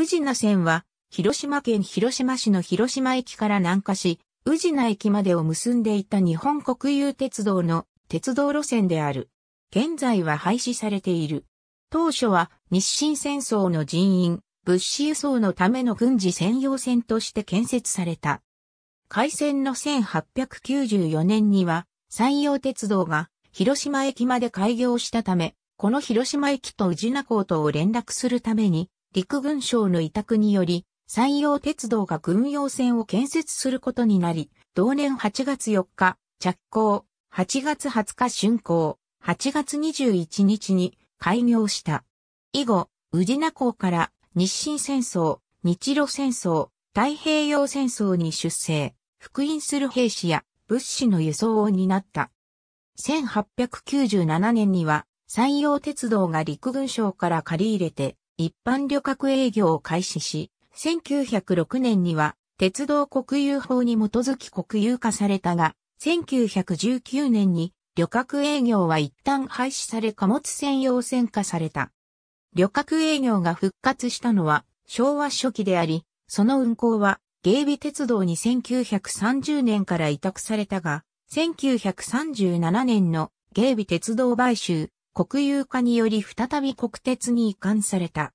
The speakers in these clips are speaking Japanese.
宇品線は、広島県広島市の広島駅から南下し、宇品駅までを結んでいた日本国有鉄道の鉄道路線である。現在は廃止されている。当初は日清戦争の人員、物資輸送のための軍事専用線として建設された。開戦の1894年には、山陽鉄道が広島駅まで開業したため、この広島駅と宇品港とを連絡するために、陸軍省の委託により、山陽鉄道が軍用線を建設することになり、同年8月4日、着工、8月20日竣工、8月21日に開業した。以後、宇品港から日清戦争、日露戦争、太平洋戦争に出征、復員する兵士や物資の輸送を担った。1897年には山陽鉄道が陸軍省から借り入れて一般旅客営業を開始し、1906年には鉄道国有法に基づき国有化されたが、1919年に旅客営業は一旦廃止され貨物専用線化された。旅客営業が復活したのは昭和初期であり、その運行は芸備鉄道に1930年から委託されたが、1937年の芸備鉄道買収、国有化により再び国鉄に移管された。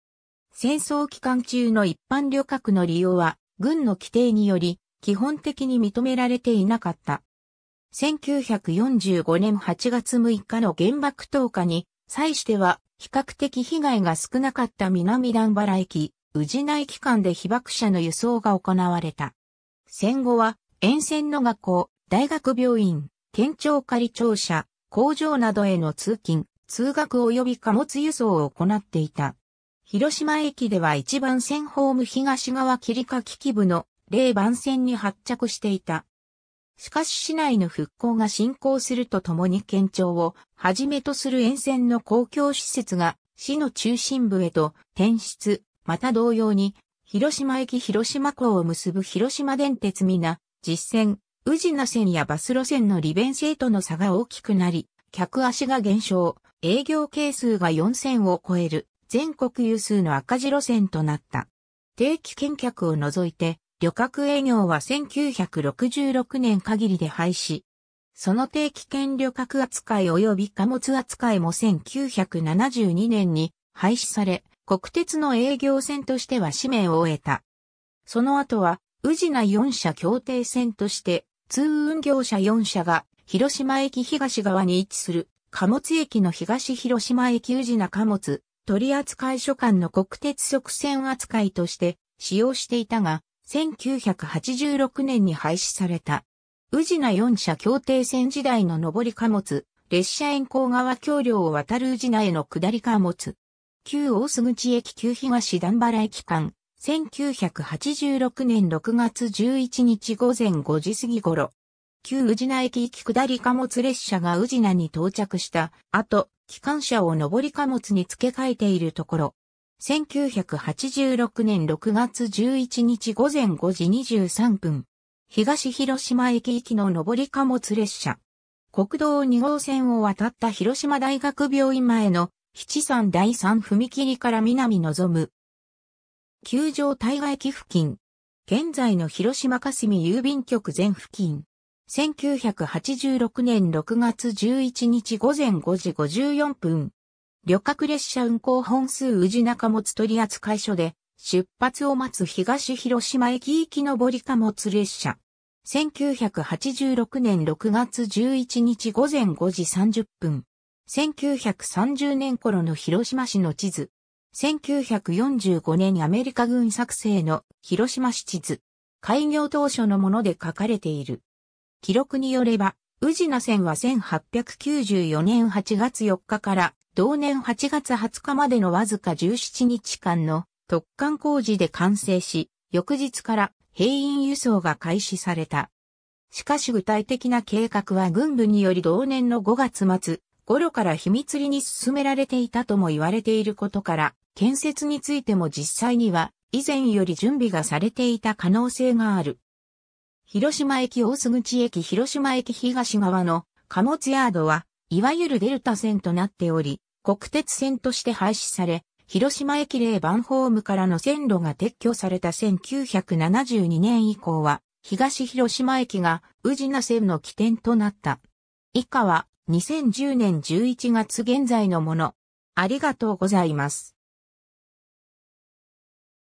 戦争期間中の一般旅客の利用は、軍の規定により、基本的に認められていなかった。1945年8月6日の原爆投下に、際しては、比較的被害が少なかった南段原駅、宇品駅間で被爆者の輸送が行われた。戦後は、沿線の学校、大学病院、県庁仮庁舎、工場などへの通勤、通学及び貨物輸送を行っていた。広島駅では一番線ホーム東側切りかき部の霊番線に発着していた。しかし市内の復興が進行するとともに県庁をはじめとする沿線の公共施設が市の中心部へと転出、また同様に広島駅広島港を結ぶ広島電鉄みな、実線、宇品線やバス路線の利便性との差が大きくなり、客足が減少、営業係数が4000を超える全国有数の赤字路線となった。定期見客を除いて、旅客営業は1966年限りで廃止。その定期券旅客扱い及び貨物扱いも1972年に廃止され、国鉄の営業線としては使命を終えた。その後は、宇品4社協定線として、通運業者4社が広島駅東側に位置する貨物駅の東広島駅宇品貨物取扱所管の国鉄側線扱いとして使用していたが、1986年に廃止された。宇品4社協定線時代の上り貨物、列車沿行側橋梁を渡る宇品への下り貨物。旧大須口駅旧東段原駅間、1986年6月11日午前5時過ぎ頃、旧宇品駅行き下り貨物列車が宇品に到着した後、機関車を上り貨物に付け替えているところ。1986年6月11日午前5時23分。東広島駅行きの上り貨物列車。国道2号線を渡った広島大学病院前の七三第三踏切から南望む。球場対外駅付近。現在の広島霞郵便局前付近。1986年6月11日午前5時54分、旅客列車運行本数宇治中持取扱所で、出発を待つ東広島駅行き上り貨物列車。1986年6月11日午前5時30分。1930年頃の広島市の地図。1945年アメリカ軍作成の広島市地図。開業当初のもので書かれている。記録によれば、宇品線は1894年8月4日から同年8月20日までのわずか17日間の特貫工事で完成し、翌日から兵員輸送が開始された。しかし具体的な計画は軍部により同年の5月末頃から秘密裏に進められていたとも言われていることから、建設についても実際には以前より準備がされていた可能性がある。広島駅大須口駅広島駅東側の貨物ヤードは、いわゆるデルタ線となっており、国鉄線として廃止され、広島駅霊番ホームからの線路が撤去された1972年以降は、東広島駅が宇品線の起点となった。以下は2010年11月現在のもの。ありがとうございます。